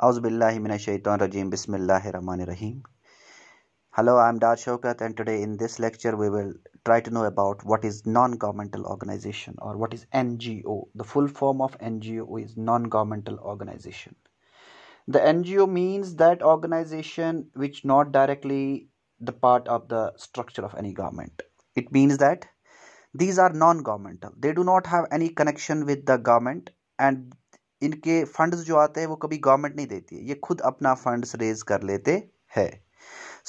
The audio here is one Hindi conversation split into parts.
Rahim. Hello, I'm Dar Shaukat, and today in this lecture we will try to know about what is non-governmental organization or what is NGO. The full form of NGO is non-governmental organization. The NGO means that organization which not directly the part of the structure of any government. It means that these are non-governmental. They do not have any connection with the government and इनके फंड्स जो आते हैं वो कभी गवर्नमेंट नहीं देती है ये खुद अपना फंड्स रेज कर लेते हैं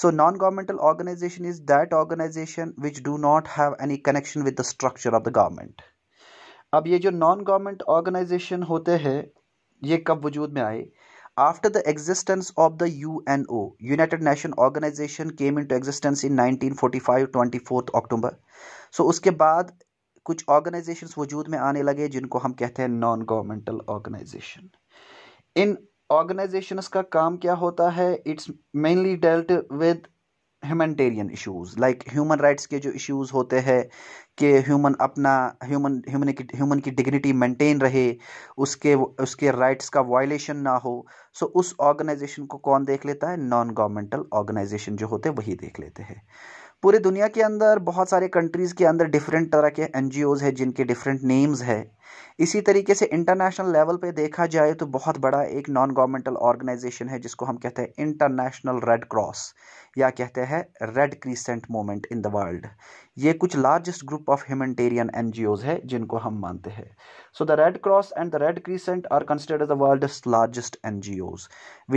so non governmental organisation is that organisation which do not have any connection with the structure of the government अब ये जो नॉन गवर्नमेंट ऑर्गेनाइजेशन होते हैं ये कब वजूद में आए after the existence of the U N O United Nation Organisation came into existence in nineteen forty five twenty fourth October so उसके बाद कुछ ऑर्गेनाइजेशंस वजूद में आने लगे जिनको हम कहते हैं नॉन गवर्नमेंटल ऑर्गेनाइजेशन इन ऑर्गेनाइजेशंस का काम क्या होता है it's mainly dealt with humanitarian issues like human rights के जो इश्यूज़ होते हैं कि ह्यूमन अपना ह्यूमन ह्यूमन की ह्यूमन की डिग्निटी मेंटेन रहे उसके उसके राइट्स का वायलेशन ना हो सो so, उस ऑर्गेनाइजेशन को कौन देख लेता है नॉन गवर्नमेंटल ऑर्गेनाइजेशन जो होते हैं वही देख लेते हैं पूरी दुनिया के अंदर बहुत सारे कंट्रीज़ के अंदर डिफरेंट तरह के एन जी ओज़ हैं जिनके डिफरेंट नेम्स है इसी तरीके से इंटरनेशनल लेवल पे देखा जाए तो बहुत बड़ा एक नॉन गवर्नमेंटल ऑर्गेनाइजेशन है जिसको हम कहते हैं इंटरनेशनल रेड क्रॉस या कहते हैं Red Crescent movement in the world ये कुछ largest group of humanitarian N है जिनको हम मानते हैं so the Red Cross and the Red Crescent are considered the world largest N G Os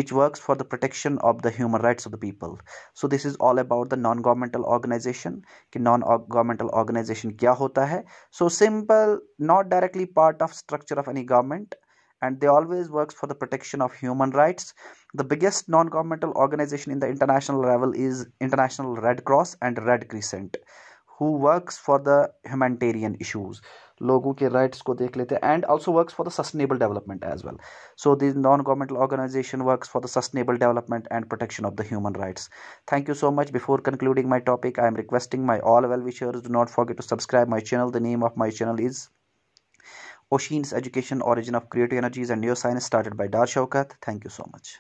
which work for the protection of the human rights of the people so this is all about the non governmental organisation कि नॉन गवर्नमेंटल ऑर्गेनाइजेशन क्या होता है so simple not directly part of structure of any government and they always works for the protection of human rights the biggest non-governmental organization in the international level is international red cross and red crescent who works for the humanitarian issues लोगों ke rights ko देख and also works for the sustainable development as well so this non-governmental organization works for the sustainable development and protection of the human rights thank you so much before concluding my topic I am requesting my all well wishers do not forget to subscribe my channel the name of my channel is Ocean's Education, Origin of Creative Energies and Neuroscience started by Dar Shaukat. Thank you so much.